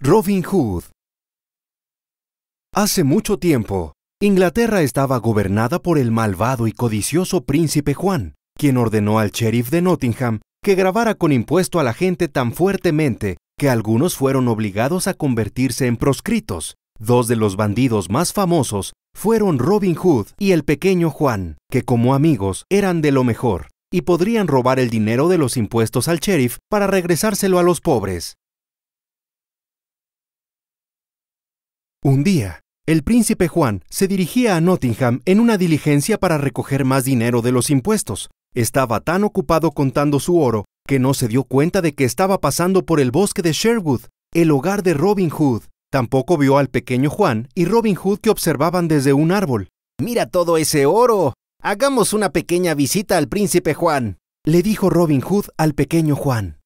Robin Hood Hace mucho tiempo, Inglaterra estaba gobernada por el malvado y codicioso príncipe Juan, quien ordenó al sheriff de Nottingham que grabara con impuesto a la gente tan fuertemente que algunos fueron obligados a convertirse en proscritos. Dos de los bandidos más famosos fueron Robin Hood y el pequeño Juan, que como amigos eran de lo mejor y podrían robar el dinero de los impuestos al sheriff para regresárselo a los pobres. Un día, el príncipe Juan se dirigía a Nottingham en una diligencia para recoger más dinero de los impuestos. Estaba tan ocupado contando su oro que no se dio cuenta de que estaba pasando por el bosque de Sherwood, el hogar de Robin Hood. Tampoco vio al pequeño Juan y Robin Hood que observaban desde un árbol. Mira todo ese oro. Hagamos una pequeña visita al príncipe Juan, le dijo Robin Hood al pequeño Juan.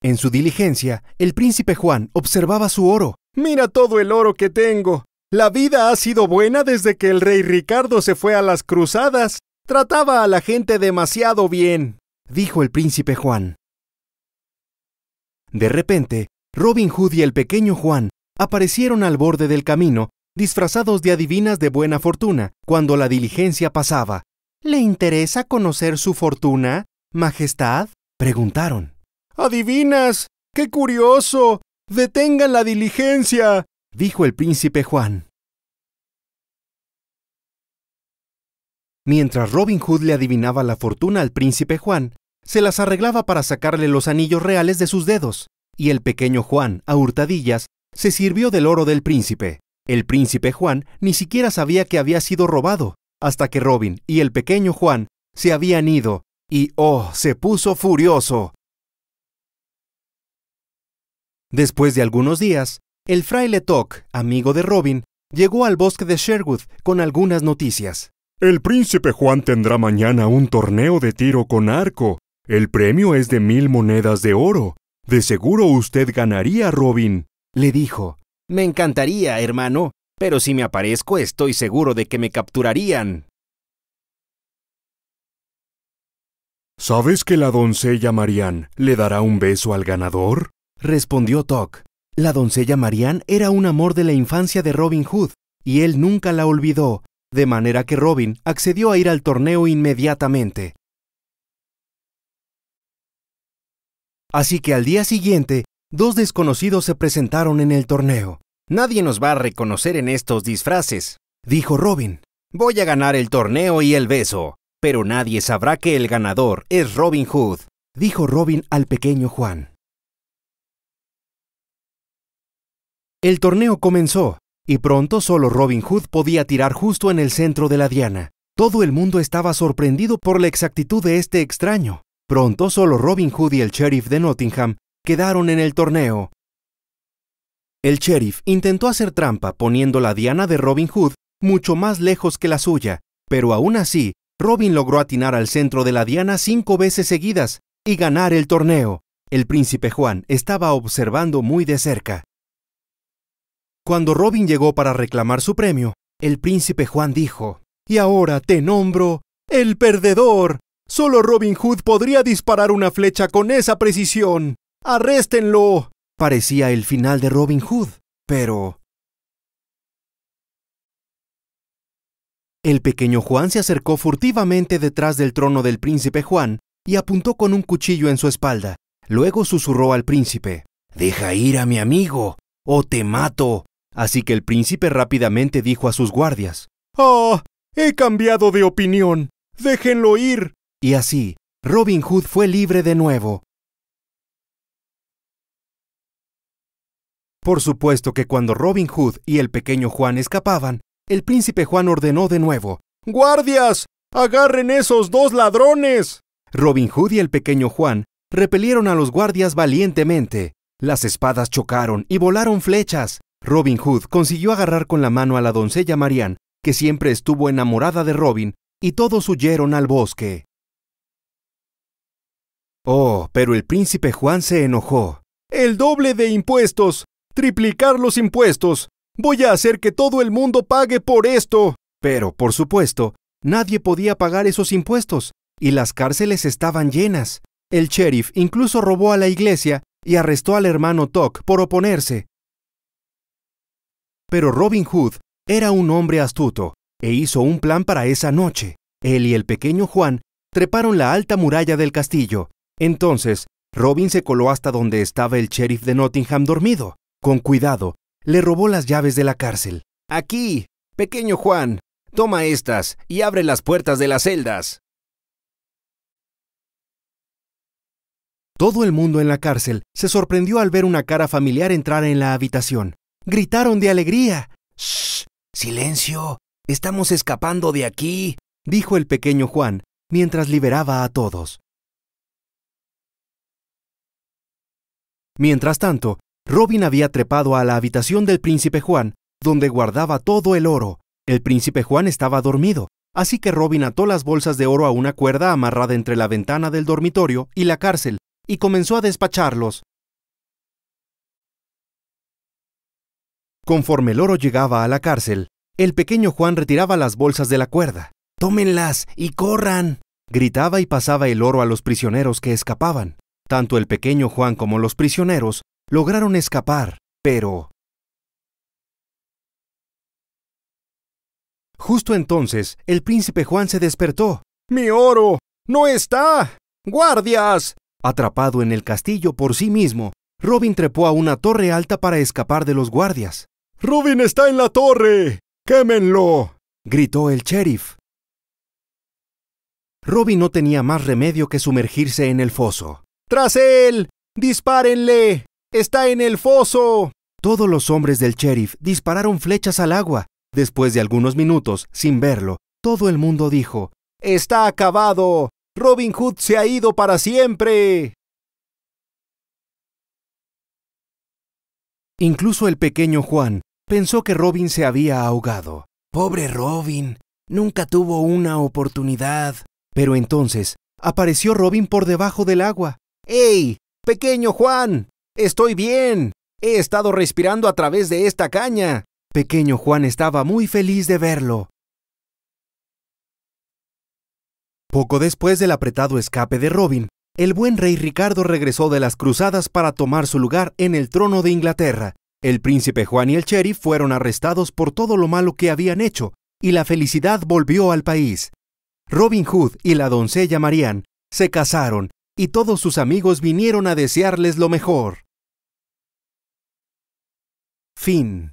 En su diligencia, el príncipe Juan observaba su oro. Mira todo el oro que tengo. La vida ha sido buena desde que el rey Ricardo se fue a las cruzadas. Trataba a la gente demasiado bien, dijo el príncipe Juan. De repente, Robin Hood y el pequeño Juan aparecieron al borde del camino, disfrazados de adivinas de buena fortuna, cuando la diligencia pasaba. ¿Le interesa conocer su fortuna, Majestad? preguntaron. Adivinas. ¡Qué curioso! Detengan la diligencia, dijo el príncipe Juan. Mientras Robin Hood le adivinaba la fortuna al príncipe Juan, se las arreglaba para sacarle los anillos reales de sus dedos, y el pequeño Juan, a hurtadillas, se sirvió del oro del príncipe. El príncipe Juan ni siquiera sabía que había sido robado, hasta que Robin y el pequeño Juan se habían ido, y oh, se puso furioso. Después de algunos días, el fraile Toc, amigo de Robin, llegó al bosque de Sherwood con algunas noticias. El príncipe Juan tendrá mañana un torneo de tiro con arco. El premio es de mil monedas de oro. De seguro usted ganaría, Robin, le dijo. Me encantaría, hermano, pero si me aparezco estoy seguro de que me capturarían. ¿Sabes que la doncella Marianne le dará un beso al ganador? Respondió Toc. La doncella Marianne era un amor de la infancia de Robin Hood, y él nunca la olvidó, de manera que Robin accedió a ir al torneo inmediatamente. Así que al día siguiente, dos desconocidos se presentaron en el torneo. Nadie nos va a reconocer en estos disfraces, dijo Robin. Voy a ganar el torneo y el beso, pero nadie sabrá que el ganador es Robin Hood, dijo Robin al pequeño Juan. El torneo comenzó, y pronto solo Robin Hood podía tirar justo en el centro de la diana. Todo el mundo estaba sorprendido por la exactitud de este extraño. Pronto solo Robin Hood y el sheriff de Nottingham quedaron en el torneo. El sheriff intentó hacer trampa poniendo la diana de Robin Hood mucho más lejos que la suya, pero aún así, Robin logró atinar al centro de la diana cinco veces seguidas y ganar el torneo. El príncipe Juan estaba observando muy de cerca. Cuando Robin llegó para reclamar su premio, el príncipe Juan dijo, Y ahora te nombro el perdedor. Solo Robin Hood podría disparar una flecha con esa precisión. ¡Arréstenlo! Parecía el final de Robin Hood, pero... El pequeño Juan se acercó furtivamente detrás del trono del príncipe Juan y apuntó con un cuchillo en su espalda. Luego susurró al príncipe, Deja ir a mi amigo, o te mato. Así que el príncipe rápidamente dijo a sus guardias, ¡Ah! He cambiado de opinión. Déjenlo ir. Y así, Robin Hood fue libre de nuevo. Por supuesto que cuando Robin Hood y el pequeño Juan escapaban, el príncipe Juan ordenó de nuevo, ¡Guardias! ¡Agarren esos dos ladrones! Robin Hood y el pequeño Juan repelieron a los guardias valientemente. Las espadas chocaron y volaron flechas, Robin Hood consiguió agarrar con la mano a la doncella Marianne, que siempre estuvo enamorada de Robin, y todos huyeron al bosque. Oh, pero el príncipe Juan se enojó. El doble de impuestos. Triplicar los impuestos. Voy a hacer que todo el mundo pague por esto. Pero, por supuesto, nadie podía pagar esos impuestos, y las cárceles estaban llenas. El sheriff incluso robó a la iglesia y arrestó al hermano Toc por oponerse, pero Robin Hood era un hombre astuto e hizo un plan para esa noche. Él y el pequeño Juan treparon la alta muralla del castillo. Entonces, Robin se coló hasta donde estaba el sheriff de Nottingham dormido. Con cuidado, le robó las llaves de la cárcel. Aquí, pequeño Juan, toma estas y abre las puertas de las celdas. Todo el mundo en la cárcel se sorprendió al ver una cara familiar entrar en la habitación. Gritaron de alegría. ¡Shh! ¡Silencio! Estamos escapando de aquí, dijo el pequeño Juan, mientras liberaba a todos. Mientras tanto, Robin había trepado a la habitación del príncipe Juan, donde guardaba todo el oro. El príncipe Juan estaba dormido, así que Robin ató las bolsas de oro a una cuerda amarrada entre la ventana del dormitorio y la cárcel, y comenzó a despacharlos. Conforme el oro llegaba a la cárcel, el pequeño Juan retiraba las bolsas de la cuerda. Tómenlas y corran. gritaba y pasaba el oro a los prisioneros que escapaban. Tanto el pequeño Juan como los prisioneros lograron escapar, pero... Justo entonces, el príncipe Juan se despertó. ¡Mi oro! ¡No está! ¡Guardias! Atrapado en el castillo por sí mismo, Robin trepó a una torre alta para escapar de los guardias. Rubin está en la torre. ¡Quémenlo! gritó el sheriff. Robin no tenía más remedio que sumergirse en el foso. ¡Tras él! ¡Dispárenle! ¡Está en el foso! Todos los hombres del sheriff dispararon flechas al agua. Después de algunos minutos, sin verlo, todo el mundo dijo, ¡Está acabado! Robin Hood se ha ido para siempre. Incluso el pequeño Juan, Pensó que Robin se había ahogado. Pobre Robin. Nunca tuvo una oportunidad. Pero entonces apareció Robin por debajo del agua. ¡Ey! Pequeño Juan. Estoy bien. He estado respirando a través de esta caña. Pequeño Juan estaba muy feliz de verlo. Poco después del apretado escape de Robin, el buen rey Ricardo regresó de las cruzadas para tomar su lugar en el trono de Inglaterra. El príncipe Juan y el sheriff fueron arrestados por todo lo malo que habían hecho, y la felicidad volvió al país. Robin Hood y la doncella Marian se casaron, y todos sus amigos vinieron a desearles lo mejor. Fin.